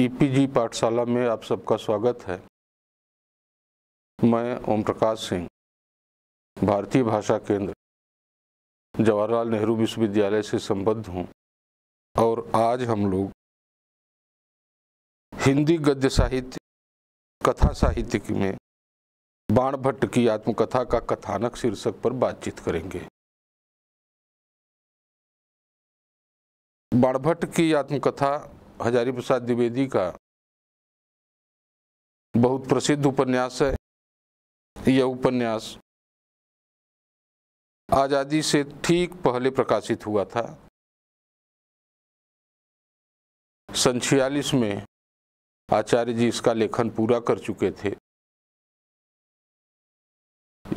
e-PG e पाठशाला में आप सबका स्वागत है मैं ओम प्रकाश सिंह भारतीय भाषा केंद्र जवाहरलाल नेहरू विश्वविद्यालय से संबद्ध हूं और आज हम लोग हिंदी गद्य साहित्य कथा साहित्य में बाण भट्ट की आत्मकथा का कथानक शीर्षक पर बातचीत करेंगे बाणभट्ट की आत्मकथा हजारी प्रसाद द्विवेदी का बहुत प्रसिद्ध उपन्यास है यह उपन्यास आज़ादी से ठीक पहले प्रकाशित हुआ था सन छियालीस में आचार्य जी इसका लेखन पूरा कर चुके थे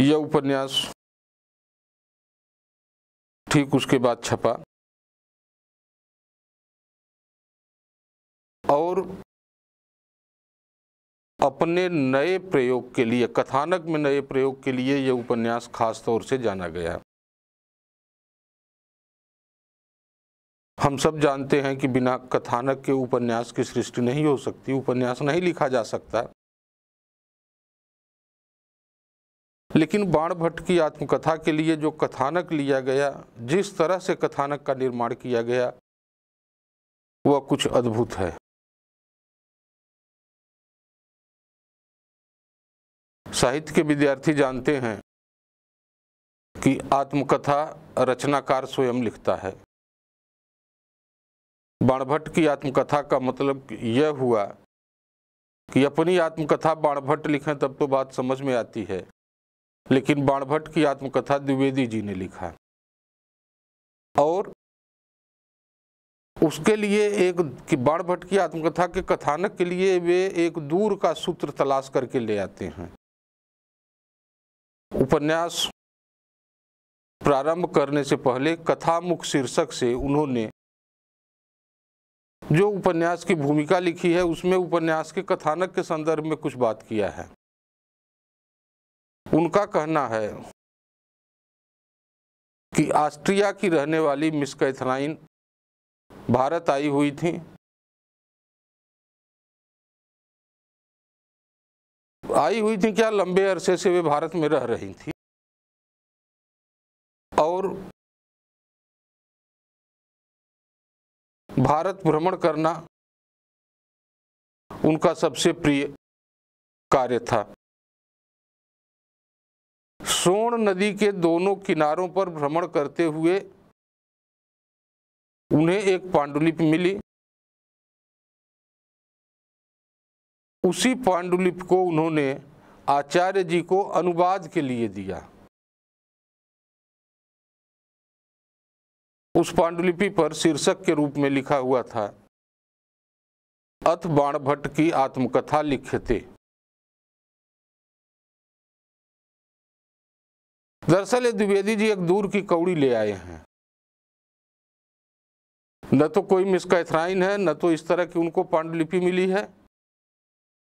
यह उपन्यास ठीक उसके बाद छपा और अपने नए प्रयोग के लिए कथानक में नए प्रयोग के लिए यह उपन्यास खास तौर से जाना गया हम सब जानते हैं कि बिना कथानक के उपन्यास की सृष्टि नहीं हो सकती उपन्यास नहीं लिखा जा सकता लेकिन बाण भट्ट की आत्मकथा के लिए जो कथानक लिया गया जिस तरह से कथानक का निर्माण किया गया वह कुछ अद्भुत है साहित्य के विद्यार्थी जानते हैं कि आत्मकथा रचनाकार स्वयं लिखता है बाणभट्ट की आत्मकथा का मतलब यह हुआ कि अपनी आत्मकथा बाणभट्ट लिखें तब तो बात समझ में आती है लेकिन बाणभट्ट की आत्मकथा द्विवेदी जी ने लिखा और उसके लिए एक कि बाणभट्ट की आत्मकथा के कथानक के लिए वे एक दूर का सूत्र तलाश करके ले आते हैं उपन्यास प्रारंभ करने से पहले कथामुख शीर्षक से उन्होंने जो उपन्यास की भूमिका लिखी है उसमें उपन्यास के कथानक के संदर्भ में कुछ बात किया है उनका कहना है कि ऑस्ट्रिया की रहने वाली मिस कैथराइन भारत आई हुई थी आई हुई थी क्या लंबे अरसे से वे भारत में रह रही थी और भारत भ्रमण करना उनका सबसे प्रिय कार्य था सोन नदी के दोनों किनारों पर भ्रमण करते हुए उन्हें एक पांडुलिपि मिली उसी पांडुलिपि को उन्होंने आचार्य जी को अनुवाद के लिए दिया उस पांडुलिपि पर शीर्षक के रूप में लिखा हुआ था अथ बाण भट्ट की आत्मकथा लिखते दरअसल द्विवेदी जी एक दूर की कौड़ी ले आए हैं न तो कोई मिसकैथराइन है न तो इस तरह की उनको पांडुलिपि मिली है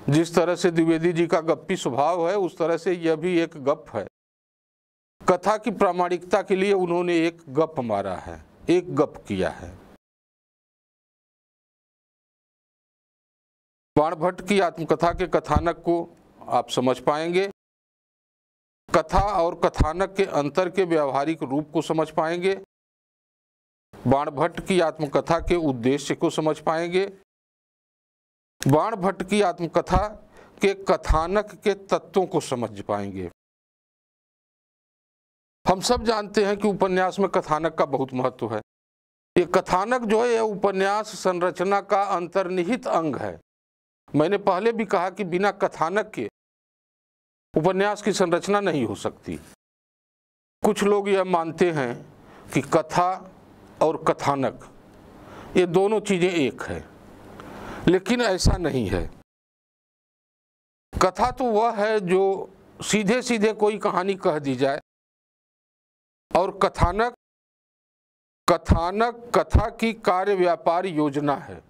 जिस तरह से द्विवेदी जी का गप्पी स्वभाव है उस तरह से यह भी एक गप है कथा की प्रामाणिकता के लिए उन्होंने एक गप मारा है एक गप किया है बाणभट्ट की आत्मकथा के कथानक को आप समझ पाएंगे कथा और कथानक के अंतर के व्यवहारिक रूप को समझ पाएंगे बाणभट्ट की आत्मकथा के उद्देश्य को समझ पाएंगे बाण भट्ट की आत्मकथा के कथानक के तत्वों को समझ पाएंगे हम सब जानते हैं कि उपन्यास में कथानक का बहुत महत्व है ये कथानक जो है यह उपन्यास संरचना का अंतर्निहित अंग है मैंने पहले भी कहा कि बिना कथानक के उपन्यास की संरचना नहीं हो सकती कुछ लोग यह मानते हैं कि कथा और कथानक ये दोनों चीज़ें एक है लेकिन ऐसा नहीं है कथा तो वह है जो सीधे सीधे कोई कहानी कह दी जाए और कथानक कथानक कथा की कार्य व्यापार योजना है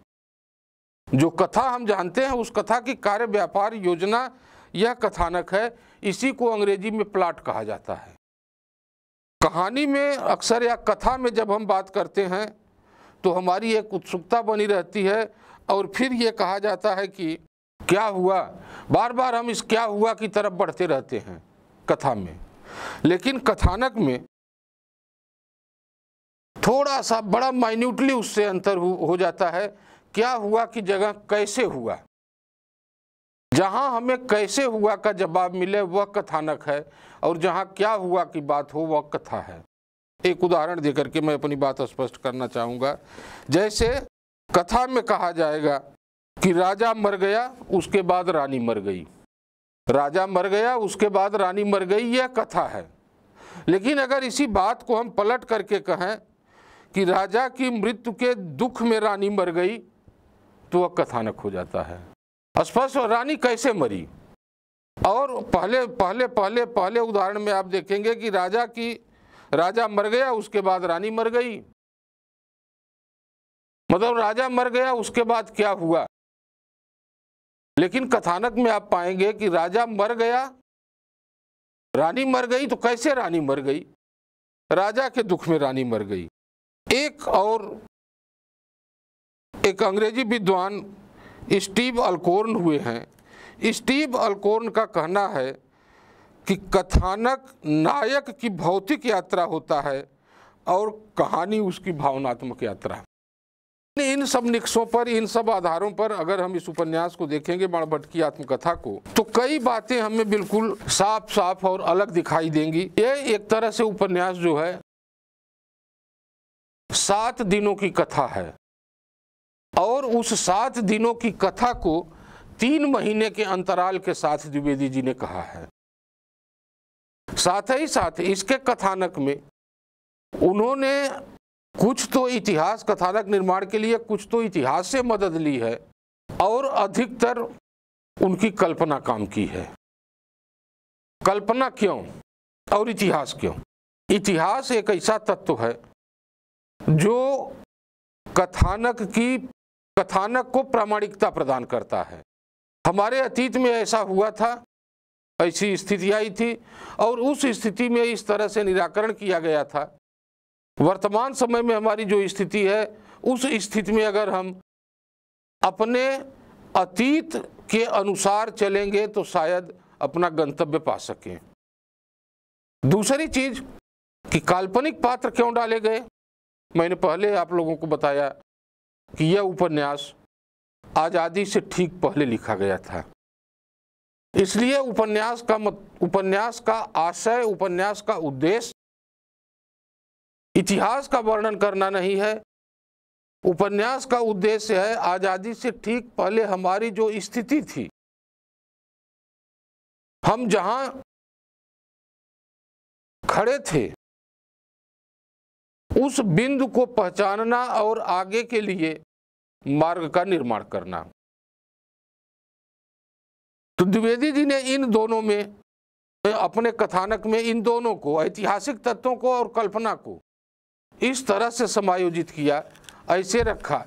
जो कथा हम जानते हैं उस कथा की कार्य व्यापार योजना यह कथानक है इसी को अंग्रेजी में प्लाट कहा जाता है कहानी में अक्सर या कथा में जब हम बात करते हैं तो हमारी एक उत्सुकता बनी रहती है और फिर ये कहा जाता है कि क्या हुआ बार बार हम इस क्या हुआ की तरफ बढ़ते रहते हैं कथा में लेकिन कथानक में थोड़ा सा बड़ा माइन्यूटली उससे अंतर हो जाता है क्या हुआ की जगह कैसे हुआ जहाँ हमें कैसे हुआ का जवाब मिले वह कथानक है और जहाँ क्या हुआ की बात हो वह कथा है एक उदाहरण देकर के मैं अपनी बात स्पष्ट करना चाहूँगा जैसे कथा में कहा जाएगा कि राजा मर गया उसके बाद रानी मर गई राजा मर गया उसके बाद रानी मर गई यह कथा है लेकिन अगर इसी बात को हम पलट करके कहें कि राजा की मृत्यु के दुख में रानी मर गई तो वह कथानक हो जाता है स्पष्ट और रानी कैसे मरी और पहले पहले पहले पहले उदाहरण में आप देखेंगे कि राजा की राजा मर गया उसके बाद रानी मर गई मतलब राजा मर गया उसके बाद क्या हुआ लेकिन कथानक में आप पाएंगे कि राजा मर गया रानी मर गई तो कैसे रानी मर गई राजा के दुख में रानी मर गई एक और एक अंग्रेजी विद्वान स्टीव अल्कोर्न हुए हैं स्टीव अल्कोर्न का कहना है कि कथानक नायक की भौतिक यात्रा होता है और कहानी उसकी भावनात्मक यात्रा इन सब निक्सों पर इन सब आधारों पर अगर हम इस उपन्यास को देखेंगे बाणभट्ट की आत्मकथा को तो कई बातें हमें बिल्कुल साफ साफ और अलग दिखाई देंगी ये एक तरह से उपन्यास जो है सात दिनों की कथा है और उस सात दिनों की कथा को तीन महीने के अंतराल के साथ द्विवेदी जी ने कहा है साथ ही साथ इसके कथानक में उन्होंने कुछ तो इतिहास कथानक निर्माण के लिए कुछ तो इतिहास से मदद ली है और अधिकतर उनकी कल्पना काम की है कल्पना क्यों और इतिहास क्यों इतिहास एक ऐसा तत्व है जो कथानक की कथानक को प्रामाणिकता प्रदान करता है हमारे अतीत में ऐसा हुआ था ऐसी स्थिति आई थी और उस स्थिति में इस तरह से निराकरण किया गया था वर्तमान समय में हमारी जो स्थिति है उस स्थिति में अगर हम अपने अतीत के अनुसार चलेंगे तो शायद अपना गंतव्य पा सकें दूसरी चीज कि काल्पनिक पात्र क्यों डाले गए मैंने पहले आप लोगों को बताया कि यह उपन्यास आज़ादी से ठीक पहले लिखा गया था इसलिए उपन्यास का मत, उपन्यास का आशय उपन्यास का उद्देश्य इतिहास का वर्णन करना नहीं है उपन्यास का उद्देश्य है आज़ादी से ठीक पहले हमारी जो स्थिति थी हम जहां खड़े थे उस बिंदु को पहचानना और आगे के लिए मार्ग का निर्माण करना तो द्विवेदी जी ने इन दोनों में अपने कथानक में इन दोनों को ऐतिहासिक तत्वों को और कल्पना को इस तरह से समायोजित किया ऐसे रखा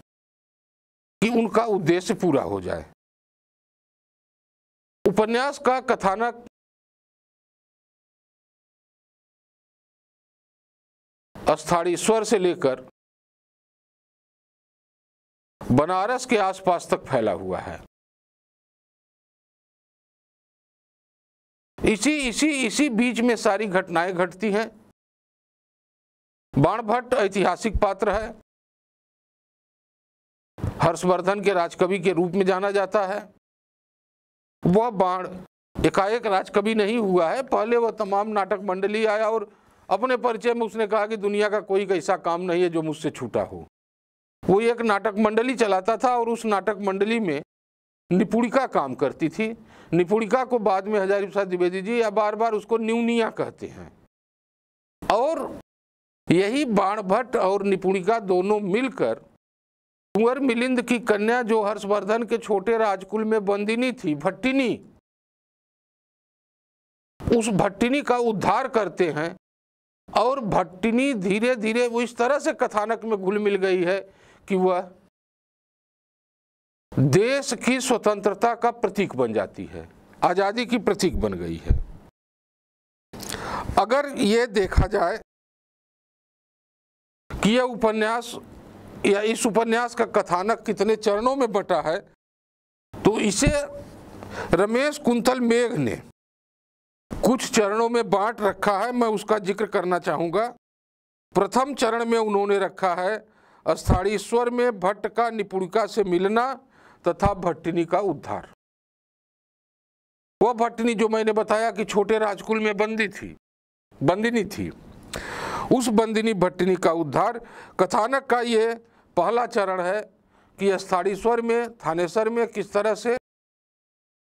कि उनका उद्देश्य पूरा हो जाए उपन्यास का कथानक स्थाड़ीश्वर से लेकर बनारस के आसपास तक फैला हुआ है इसी इसी इसी बीच में सारी घटनाएं घटती हैं बाणभट्ट ऐतिहासिक पात्र है हर्षवर्धन के राजकवि के रूप में जाना जाता है वह बाण एकाएक राजकवि नहीं हुआ है पहले वह तमाम नाटक मंडली आया और अपने परिचय में उसने कहा कि दुनिया का कोई ऐसा काम नहीं है जो मुझसे छूटा हो वो एक नाटक मंडली चलाता था और उस नाटक मंडली में निपुणिका काम करती थी निपुणिका को बाद में हजारी प्रसाद द्विवेदी जी या बार बार उसको न्यूनिया कहते हैं और यही बाण भट्ट और निपुणिका दोनों मिलकर कुंवर मिलिंद की कन्या जो हर्षवर्धन के छोटे राजकुल में बंदिनी थी भट्टिनी उस भट्टिनी का उद्धार करते हैं और भट्टिनी धीरे धीरे वो इस तरह से कथानक में घुल मिल गई है कि वह देश की स्वतंत्रता का प्रतीक बन जाती है आज़ादी की प्रतीक बन गई है अगर ये देखा जाए कि यह उपन्यास या इस उपन्यास का कथानक कितने चरणों में बटा है तो इसे रमेश कुंतल मेघ ने कुछ चरणों में बांट रखा है मैं उसका जिक्र करना चाहूँगा प्रथम चरण में उन्होंने रखा है अस्थाड़ीश्वर में भट्ट का निपुणिका से मिलना तथा भट्टनी का उद्धार वह भट्टनी जो मैंने बताया कि छोटे राजकुल में बंदी थी बंदिनी थी उस बंदिनी भट्टिनी का उद्धार कथानक का यह पहला चरण है कि स्थाड़ीश्वर में थानेश्वर में किस तरह से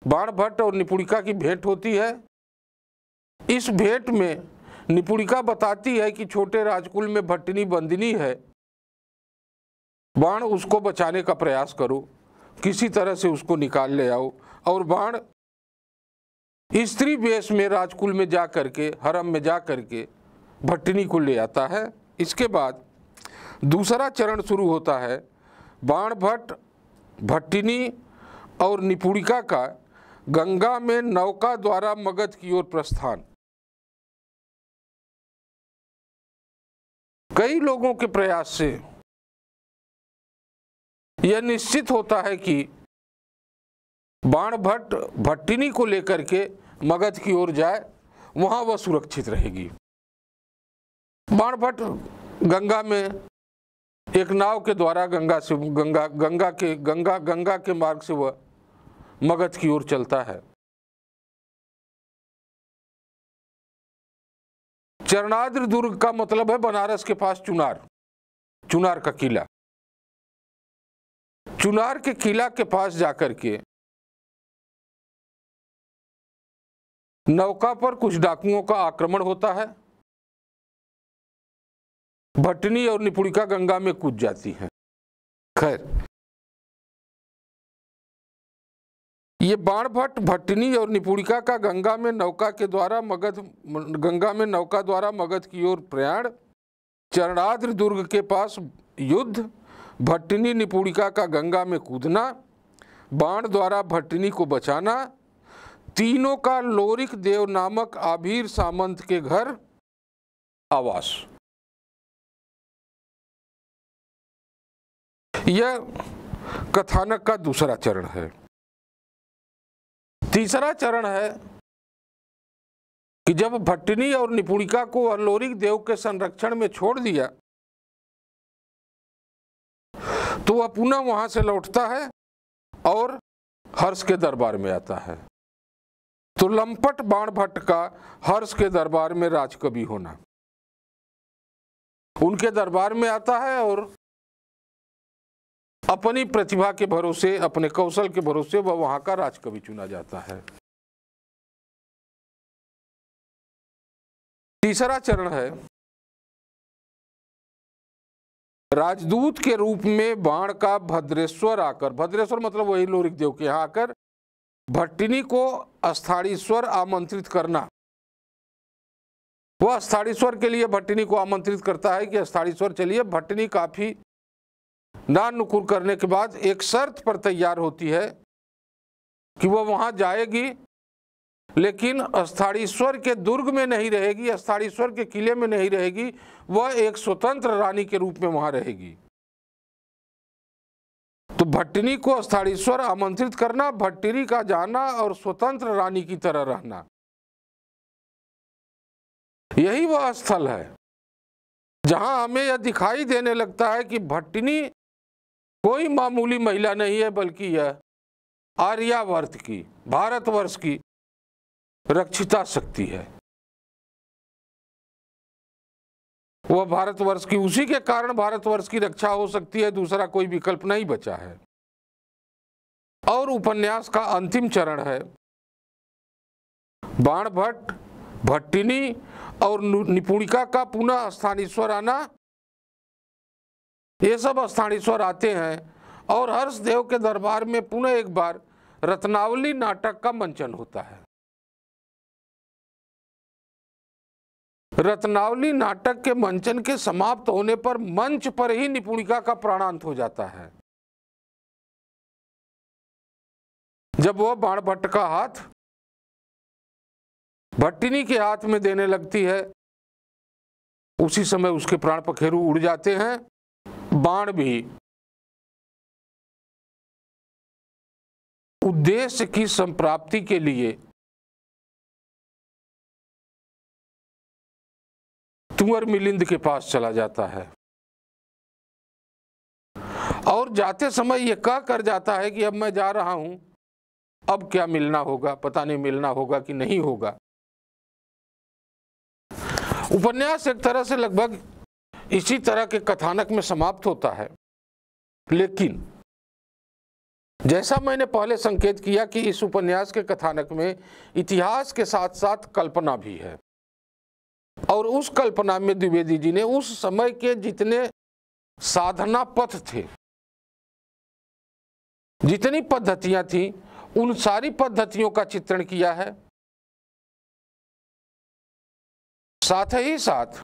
बाण भट्ट और निपुणिका की भेंट होती है इस भेंट में निपुणिका बताती है कि छोटे राजकुल में भट्टिनी बंदिनी है बाण उसको बचाने का प्रयास करो किसी तरह से उसको निकाल ले आओ और बाण स्त्री वेश में राजकुल में जा करके हरम में जा करके भट्टनी को ले आता है इसके बाद दूसरा चरण शुरू होता है बाण भट्ट भट्टिनी और निपुणिका का गंगा में नौका द्वारा मगध की ओर प्रस्थान कई लोगों के प्रयास से यह निश्चित होता है कि बाण भट्ट भट्टिनी को लेकर के मगध की ओर जाए वहाँ वह सुरक्षित रहेगी बाणभट्ट गंगा में एक नाव के द्वारा गंगा से गंगा गंगा के गंगा गंगा के मार्ग से वह मगध की ओर चलता है चरणाद्र दुर्ग का मतलब है बनारस के पास चुनार चुनार का किला चुनार के किला के पास जाकर के नौका पर कुछ डाकुओं का आक्रमण होता है भटनी और निपुड़िका गंगा में कूद जाती हैं खैर ये बाण भट्ट भट्टनी और निपुड़िका का गंगा में नौका के द्वारा मगध गंगा में नौका द्वारा मगध की ओर प्रयाण चरणाद्र दुर्ग के पास युद्ध भट्टनी निपुड़िका का गंगा में कूदना बाण द्वारा भट्टनी को बचाना तीनों का लोरिक देव नामक आभीर सामंत के घर आवास यह कथानक का दूसरा चरण है तीसरा चरण है कि जब भट्टनी और निपुणिका को अल्लोरिक देव के संरक्षण में छोड़ दिया तो वह पुनः वहां से लौटता है और हर्ष के दरबार में आता है तो लंपट बाण भट्ट का हर्ष के दरबार में राजकवि होना उनके दरबार में आता है और अपनी प्रतिभा के भरोसे अपने कौशल के भरोसे वह वहाँ का राजकवि चुना जाता है तीसरा चरण है राजदूत के रूप में बाण का भद्रेश्वर आकर भद्रेश्वर मतलब वही लोरिक देव के यहाँ आकर भट्टिनी को अस्थाड़ीश्वर आमंत्रित करना वह अस्थाड़ीश्वर के लिए भट्टिनी को आमंत्रित करता है कि अस्थाड़ीश्वर चलिए भट्टिनी काफी नान नकुर करने के बाद एक शर्त पर तैयार होती है कि वह वहां जाएगी लेकिन अस्थाड़ीश्वर के दुर्ग में नहीं रहेगी अस्थाड़ीश्वर के किले में नहीं रहेगी वह एक स्वतंत्र रानी के रूप में वहां रहेगी तो भट्टनी को अस्थाड़ीश्वर आमंत्रित करना भट्टरी का जाना और स्वतंत्र रानी की तरह रहना यही वह स्थल है जहां हमें यह दिखाई देने लगता है कि भट्टनी कोई मामूली महिला नहीं है बल्कि यह आर्यावर्त की भारतवर्ष की रक्षिता शक्ति है वह भारतवर्ष की उसी के कारण भारतवर्ष की रक्षा हो सकती है दूसरा कोई विकल्प नहीं बचा है और उपन्यास का अंतिम चरण है बाण भट्ट भट्टिनी और निपुणिका का पुनः स्थानीश्वर आना ये सब स्थानीश्वर आते हैं और हर्ष देव के दरबार में पुनः एक बार रत्नावली नाटक का मंचन होता है रत्नावली नाटक के मंचन के समाप्त होने पर मंच पर ही निपुणिका का प्राणांत हो जाता है जब वह बाण भट्ट का हाथ भट्टिनी के हाथ में देने लगती है उसी समय उसके प्राण पखेरु उड़ जाते हैं बाण भी उद्देश्य की संप्राप्ति के लिए तुअर मिलिंद के पास चला जाता है और जाते समय यह कह कर जाता है कि अब मैं जा रहा हूं अब क्या मिलना होगा पता नहीं मिलना होगा कि नहीं होगा उपन्यास एक तरह से लगभग इसी तरह के कथानक में समाप्त होता है लेकिन जैसा मैंने पहले संकेत किया कि इस उपन्यास के कथानक में इतिहास के साथ साथ कल्पना भी है और उस कल्पना में द्विवेदी जी ने उस समय के जितने साधना पथ थे जितनी पद्धतियां थी उन सारी पद्धतियों का चित्रण किया है साथ ही साथ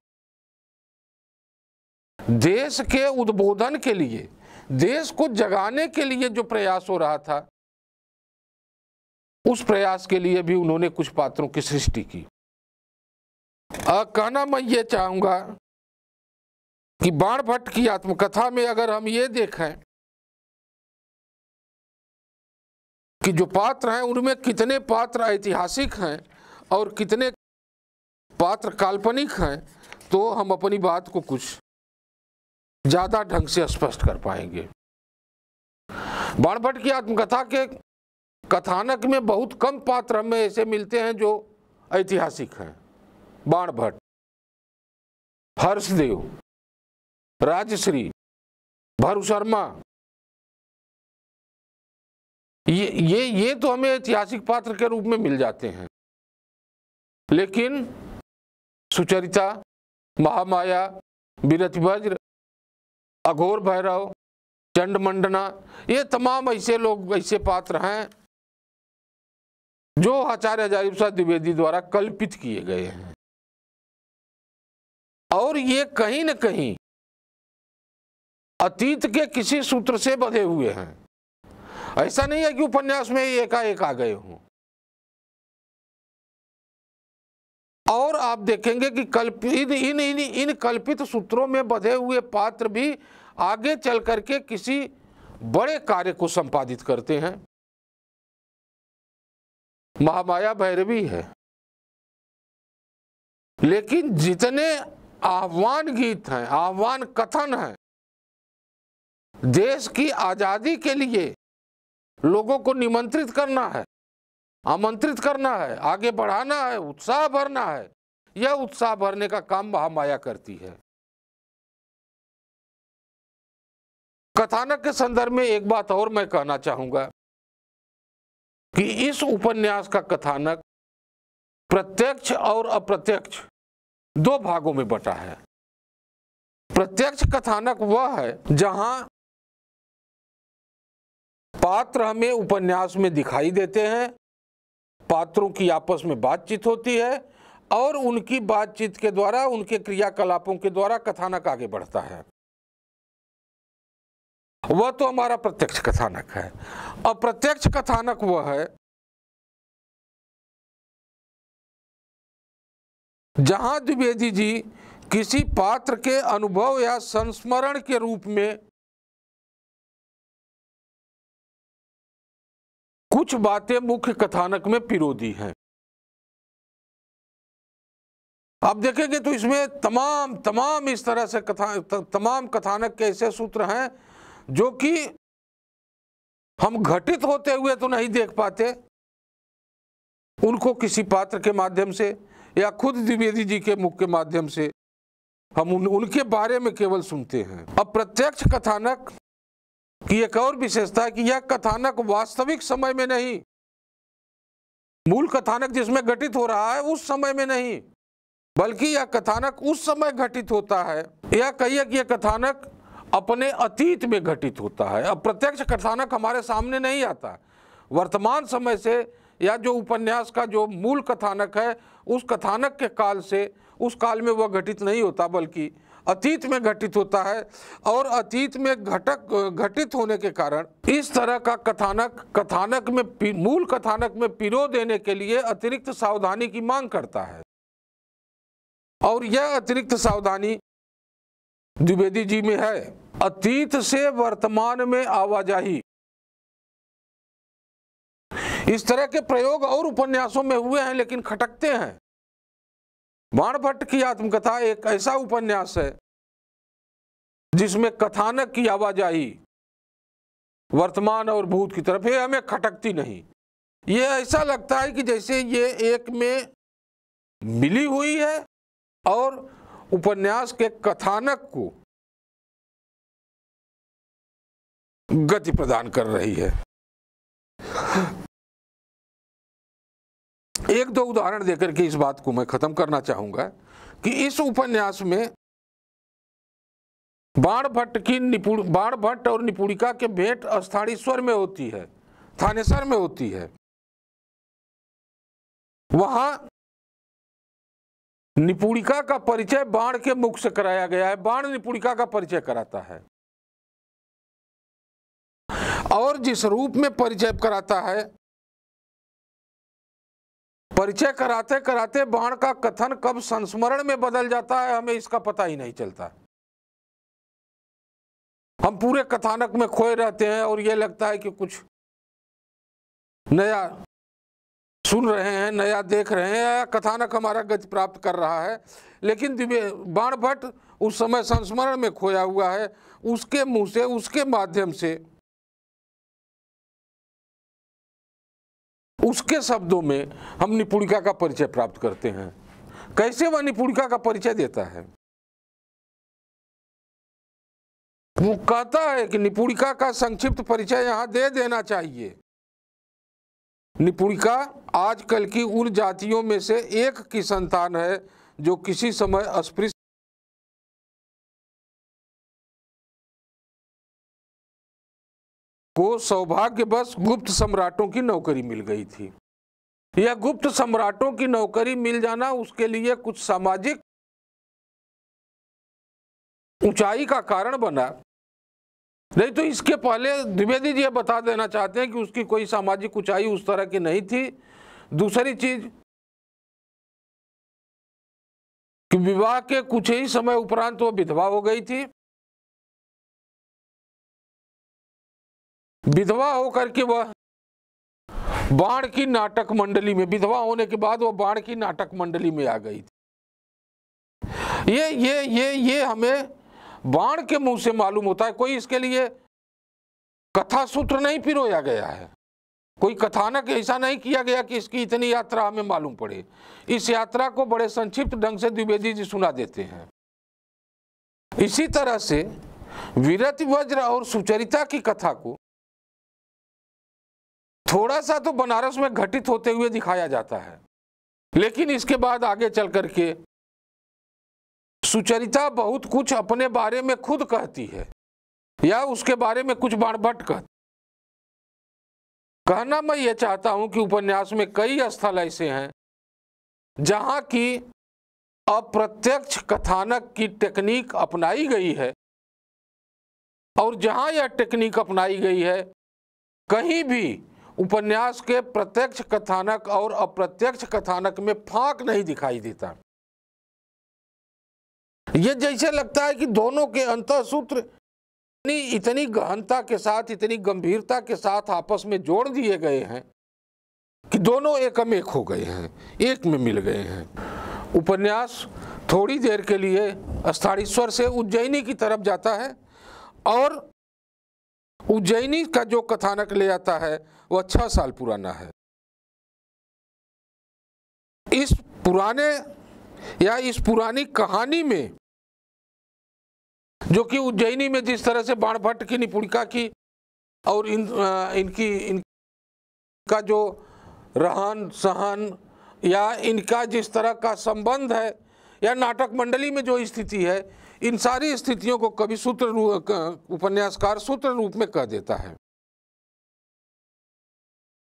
देश के उद्बोधन के लिए देश को जगाने के लिए जो प्रयास हो रहा था उस प्रयास के लिए भी उन्होंने कुछ पात्रों की सृष्टि की आ, कहना मैं ये चाहूंगा कि बाण भट्ट की आत्मकथा में अगर हम ये देखें कि जो पात्र हैं उनमें कितने पात्र ऐतिहासिक हैं और कितने पात्र काल्पनिक हैं तो हम अपनी बात को कुछ ज़्यादा ढंग से स्पष्ट कर पाएंगे बाणभट्ट की आत्मकथा के कथानक में बहुत कम पात्र हमें ऐसे मिलते हैं जो ऐतिहासिक हैं बाणभट्ट हर्षदेव राजश्री भरु शर्मा ये ये ये तो हमें ऐतिहासिक पात्र के रूप में मिल जाते हैं लेकिन सुचरिता महामाया वज्र अघोर भैरव चंड मंडना ये तमाम ऐसे लोग ऐसे पात्र हैं जो आचार्य हजारी द्विवेदी द्वारा कल्पित किए गए हैं और ये कहीं न कहीं अतीत के किसी सूत्र से बधे हुए हैं ऐसा नहीं है कि उपन्यास में एकाएक आ गए हों और आप देखेंगे कि कल्पित इन इन इन कल्पित सूत्रों में बधे हुए पात्र भी आगे चल करके किसी बड़े कार्य को संपादित करते हैं महामाया भैरवी है लेकिन जितने आह्वान गीत हैं आह्वान कथन हैं देश की आज़ादी के लिए लोगों को निमंत्रित करना है आमंत्रित करना है आगे बढ़ाना है उत्साह भरना है यह उत्साह भरने का काम महामाया करती है कथानक के संदर्भ में एक बात और मैं कहना चाहूंगा कि इस उपन्यास का कथानक प्रत्यक्ष और अप्रत्यक्ष दो भागों में बटा है प्रत्यक्ष कथानक वह है जहां पात्र हमें उपन्यास में दिखाई देते हैं पात्रों की आपस में बातचीत होती है और उनकी बातचीत के द्वारा उनके क्रियाकलापों के द्वारा कथानक आगे बढ़ता है वह तो हमारा प्रत्यक्ष कथानक है अप्रत्यक्ष कथानक वह है जहां द्विवेदी जी किसी पात्र के अनुभव या संस्मरण के रूप में कुछ बातें मुख्य कथानक में पिरोदी हैं आप देखेंगे तो इसमें तमाम तमाम इस तरह से कथा तमाम कथानक के ऐसे सूत्र हैं जो कि हम घटित होते हुए तो नहीं देख पाते उनको किसी पात्र के माध्यम से या खुद द्विवेदी जी के मुख के माध्यम से हम उन, उनके बारे में केवल सुनते हैं अब प्रत्यक्ष कथानक की एक और विशेषता है कि यह कथानक वास्तविक समय में नहीं मूल कथानक जिसमें घटित हो रहा है उस समय में नहीं बल्कि यह कथानक उस समय घटित होता है यह कहिए कि यह कथानक अपने अतीत में घटित होता है अप्रत्यक्ष कथानक हमारे सामने नहीं आता वर्तमान समय से या जो उपन्यास का जो मूल कथानक है उस कथानक के काल से उस काल में वह घटित नहीं होता बल्कि अतीत में घटित होता है और अतीत में घटक घटित होने के कारण इस तरह का कथानक कथानक में मूल कथानक में पिरो देने के लिए अतिरिक्त सावधानी की मांग करता है और यह अतिरिक्त सावधानी द्विवेदी जी में है अतीत से वर्तमान में आवाजाही इस तरह के प्रयोग और उपन्यासों में हुए हैं लेकिन खटकते हैं बाण भट्ट की आत्मकथा एक ऐसा उपन्यास है जिसमें कथानक की आवाजाही वर्तमान और भूत की तरफ ये हमें खटकती नहीं ये ऐसा लगता है कि जैसे ये एक में मिली हुई है और उपन्यास के कथानक को गति प्रदान कर रही है एक दो उदाहरण देकर के इस बात को मैं खत्म करना चाहूंगा कि इस उपन्यास में बाण भट्ट की निपुण बाण भट्ट और निपुणिका के भेंट स्थानीश्वर में होती है थानेसर में होती है वहां निपुणिका का परिचय बाण के मुख से कराया गया है बाण निपुणिका का परिचय कराता है और जिस रूप में परिचय कराता है परिचय कराते कराते बाण का कथन कब संस्मरण में बदल जाता है हमें इसका पता ही नहीं चलता हम पूरे कथानक में खोए रहते हैं और यह लगता है कि कुछ नया सुन रहे हैं नया देख रहे हैं या कथानक हमारा गति प्राप्त कर रहा है लेकिन बाण भट्ट उस समय संस्मरण में खोया हुआ है उसके मुंह से उसके माध्यम से उसके शब्दों में हम निपुणिका का परिचय प्राप्त करते हैं कैसे वह निपुणिका का परिचय देता है वो कहता है कि निपुणिका का संक्षिप्त परिचय यहां दे देना चाहिए निपुणिका आजकल की उन जातियों में से एक की संतान है जो किसी समय अस्पृश्य को सौभाग्यवश गुप्त सम्राटों की नौकरी मिल गई थी यह गुप्त सम्राटों की नौकरी मिल जाना उसके लिए कुछ सामाजिक ऊंचाई का कारण बना नहीं तो इसके पहले द्विवेदी जी बता देना चाहते हैं कि उसकी कोई सामाजिक ऊंचाई उस तरह की नहीं थी दूसरी चीज कि विवाह के कुछ ही समय उपरांत वो विधवा हो गई थी विधवा होकर के वह बाण की नाटक मंडली में विधवा होने के बाद वह बाण की नाटक मंडली में आ गई थी ये ये ये ये हमें बाण के मुंह से मालूम होता है कोई इसके लिए कथा सूत्र नहीं पिरोया गया है कोई कथानक ऐसा नहीं किया गया कि इसकी इतनी यात्रा हमें मालूम पड़े इस यात्रा को बड़े संक्षिप्त ढंग से द्विवेदी जी सुना देते हैं इसी तरह से वीरत वज्र और सुचरिता की कथा को थोड़ा सा तो बनारस में घटित होते हुए दिखाया जाता है लेकिन इसके बाद आगे चल करके सुचरिता बहुत कुछ अपने बारे में खुद कहती है या उसके बारे में कुछ बट कहती कहना मैं ये चाहता हूं कि उपन्यास में कई स्थल ऐसे हैं जहां की अप्रत्यक्ष कथानक की टेक्निक अपनाई गई है और जहां यह टेक्निक अपनाई गई है कहीं भी उपन्यास के प्रत्यक्ष कथानक और अप्रत्यक्ष कथानक में फाक नहीं दिखाई देता ये जैसे लगता है कि दोनों के अंत सूत्र इतनी इतनी गहनता के साथ इतनी गंभीरता के साथ आपस में जोड़ दिए गए हैं कि दोनों एकमेक हो गए हैं एक में मिल गए हैं उपन्यास थोड़ी देर के लिए अस्थाड़ीश्वर से उज्जैनी की तरफ जाता है और उज्जैनी का जो कथानक ले आता है वह अच्छा साल पुराना है इस पुराने या इस पुरानी कहानी में जो कि उज्जैनी में जिस तरह से बाण भट्ट की निपुणिका की और इन आ, इनकी इनका जो रहन सहन या इनका जिस तरह का संबंध है या नाटक मंडली में जो स्थिति है इन सारी स्थितियों को कभी सूत्र उपन्यासकार सूत्र रूप में कह देता है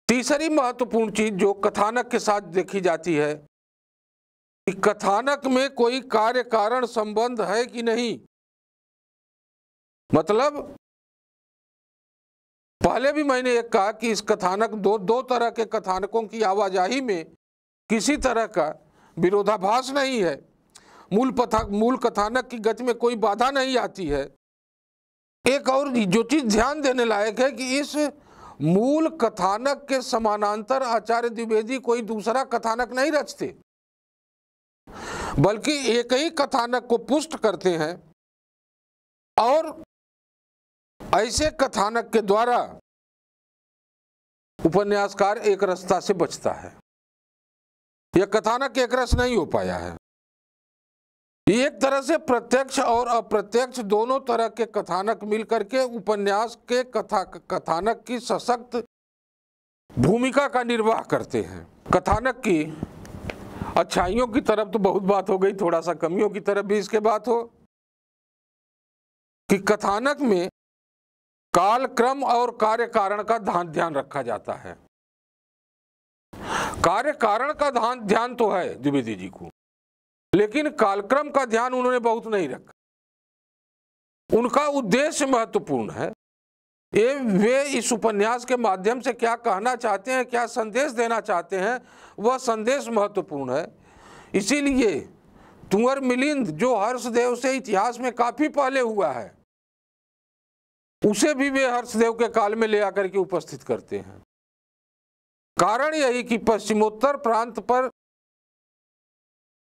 तीसरी महत्वपूर्ण चीज जो कथानक के साथ देखी जाती है कि कथानक में कोई कार्य कारण संबंध है कि नहीं मतलब पहले भी मैंने एक कहा कि इस कथानक दो दो तरह के कथानकों की आवाजाही में किसी तरह का विरोधाभास नहीं है मूल पथा मूल कथानक की गति में कोई बाधा नहीं आती है एक और जो चीज़ ध्यान देने लायक है कि इस मूल कथानक के समानांतर आचार्य द्विवेदी कोई दूसरा कथानक नहीं रचते बल्कि एक ही कथानक को पुष्ट करते हैं और ऐसे कथानक के द्वारा उपन्यासकार एक रस्ता से बचता है यह कथानक एक रस नहीं हो पाया है एक तरह से प्रत्यक्ष और अप्रत्यक्ष दोनों तरह के कथानक मिलकर के उपन्यास के कथा कथानक की सशक्त भूमिका का निर्वाह करते हैं कथानक की अच्छाइयों की तरफ तो बहुत बात हो गई थोड़ा सा कमियों की तरफ भी इसके बात हो कि कथानक में काल क्रम और कार्य कारण का ध्यान ध्यान रखा जाता है कार्य कारण का ध्यान ध्यान तो है द्विवेदी जी को लेकिन कालक्रम का ध्यान उन्होंने बहुत नहीं रखा उनका उद्देश्य महत्वपूर्ण है ये वे इस उपन्यास के माध्यम से क्या कहना चाहते हैं क्या संदेश देना चाहते हैं वह संदेश महत्वपूर्ण है इसीलिए तुअर मिलिंद जो हर्षदेव से इतिहास में काफ़ी पहले हुआ है उसे भी वे हर्षदेव के काल में ले आकर के उपस्थित करते हैं कारण यही कि पश्चिमोत्तर प्रांत पर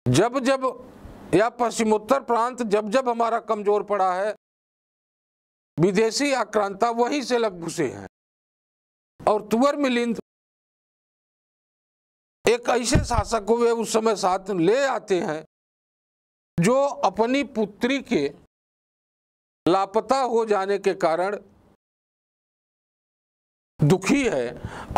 जब जब या पश्चिमोत्तर प्रांत जब जब हमारा कमजोर पड़ा है विदेशी आक्रांता वहीं से लग घुसे हैं और तुअर मिलिंद एक ऐसे शासक को वे उस समय साथ ले आते हैं जो अपनी पुत्री के लापता हो जाने के कारण दुखी है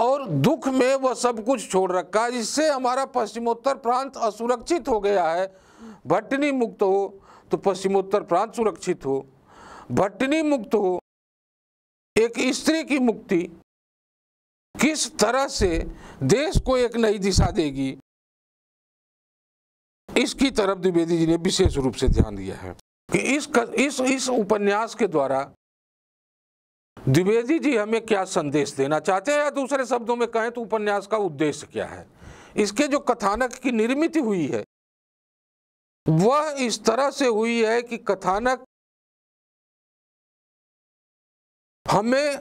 और दुख में वह सब कुछ छोड़ रखा है जिससे हमारा पश्चिमोत्तर प्रांत असुरक्षित हो गया है भट्टनी मुक्त हो तो पश्चिमोत्तर प्रांत सुरक्षित हो भट्टनी मुक्त हो एक स्त्री की मुक्ति किस तरह से देश को एक नई दिशा देगी इसकी तरफ द्विवेदी जी ने विशेष रूप से ध्यान दिया है कि इस इस इस उपन्यास के द्वारा द्विवेदी जी हमें क्या संदेश देना चाहते हैं या दूसरे शब्दों में कहें तो उपन्यास का उद्देश्य क्या है इसके जो कथानक की निर्मित हुई है वह इस तरह से हुई है कि कथानक हमें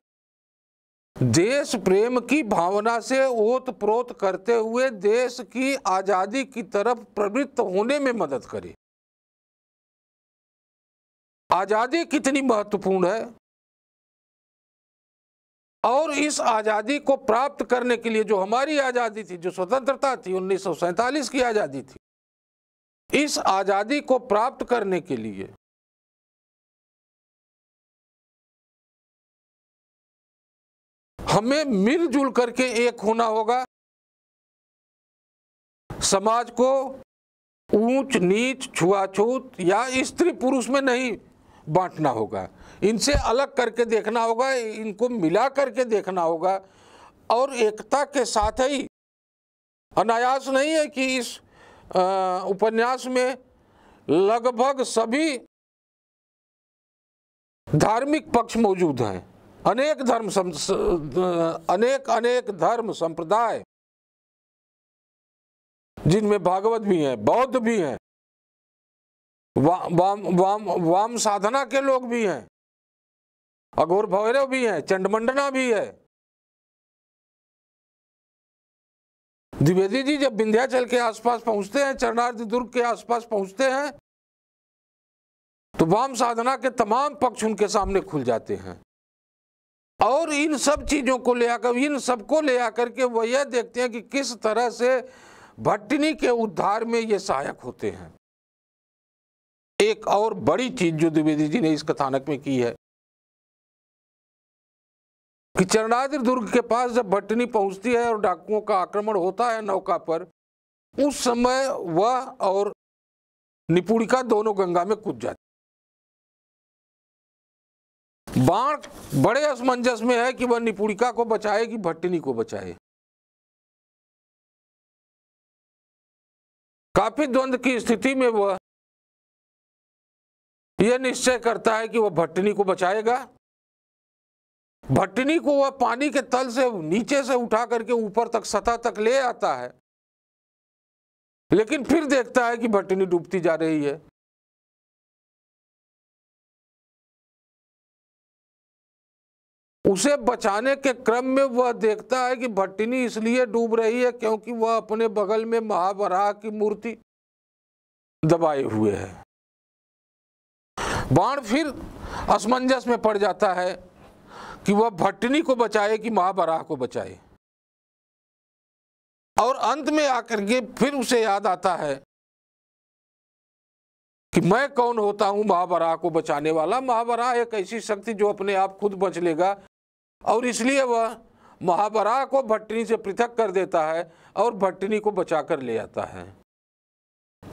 देश प्रेम की भावना से ओत प्रोत करते हुए देश की आज़ादी की तरफ प्रवृत्त होने में मदद करे आज़ादी कितनी महत्वपूर्ण है और इस आज़ादी को प्राप्त करने के लिए जो हमारी आज़ादी थी जो स्वतंत्रता थी उन्नीस की आज़ादी थी इस आज़ादी को प्राप्त करने के लिए हमें मिलजुल करके एक होना होगा समाज को ऊंच नीच छुआछूत या स्त्री पुरुष में नहीं बांटना होगा इनसे अलग करके देखना होगा इनको मिला करके देखना होगा और एकता के साथ ही अनायास नहीं है कि इस उपन्यास में लगभग सभी धार्मिक पक्ष मौजूद हैं अनेक धर्म अनेक अनेक धर्म संप्रदाय जिनमें भागवत भी हैं बौद्ध भी हैं वाम वाम वाम साधना के लोग भी हैं अघोर भवैरव भी हैं चंडमंडना भी है द्विवेदी जी जब विंध्याचल के आसपास पहुंचते हैं चरणार्थ दुर्ग के आसपास पहुंचते हैं तो वाम साधना के तमाम पक्ष उनके सामने खुल जाते हैं और इन सब चीज़ों को ले आकर इन सबको ले आकर के वह यह देखते हैं कि किस तरह से भट्टनी के उद्धार में ये सहायक होते हैं एक और बड़ी चीज जो द्विवेदी जी ने इस कथानक में की है कि चरणाद्र दुर्ग के पास जब भट्टनी पहुंचती है और डाकुओं का आक्रमण होता है नौका पर उस समय वह और निपुणिका दोनों गंगा में कूद जाती बाण बड़े असमंजस में है कि वह निपुणिका को बचाए कि भट्टनी को बचाए काफी द्वंद की स्थिति में वह यह निश्चय करता है कि वह भट्टनी को बचाएगा भट्टनी को वह पानी के तल से नीचे से उठा करके ऊपर तक सतह तक ले आता है लेकिन फिर देखता है कि भट्टनी डूबती जा रही है उसे बचाने के क्रम में वह देखता है कि भट्टनी इसलिए डूब रही है क्योंकि वह अपने बगल में महावराह की मूर्ति दबाए हुए है बाण फिर असमंजस में पड़ जाता है कि वह भट्टनी को बचाए कि महाबराह को बचाए और अंत में आकर के फिर उसे याद आता है कि मैं कौन होता हूं महाबराह को बचाने वाला महाबराह एक ऐसी शक्ति जो अपने आप खुद बच लेगा और इसलिए वह महाबराह को भट्टनी से पृथक कर देता है और भट्टनी को बचा कर ले आता है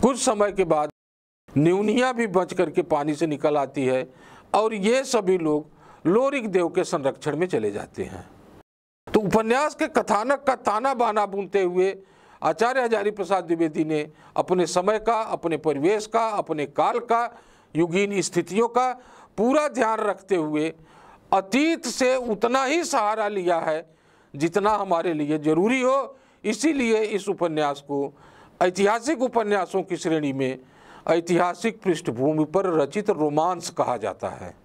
कुछ समय के बाद न्यूनिया भी बच करके पानी से निकल आती है और ये सभी लोग लोरिक देव के संरक्षण में चले जाते हैं तो उपन्यास के कथानक का ताना बाना बुनते हुए आचार्य हजारी प्रसाद द्विवेदी ने अपने समय का अपने परिवेश का अपने काल का युगीन स्थितियों का पूरा ध्यान रखते हुए अतीत से उतना ही सहारा लिया है जितना हमारे लिए जरूरी हो इसीलिए इस उपन्यास को ऐतिहासिक उपन्यासों की श्रेणी में ऐतिहासिक पृष्ठभूमि पर रचित रोमांस कहा जाता है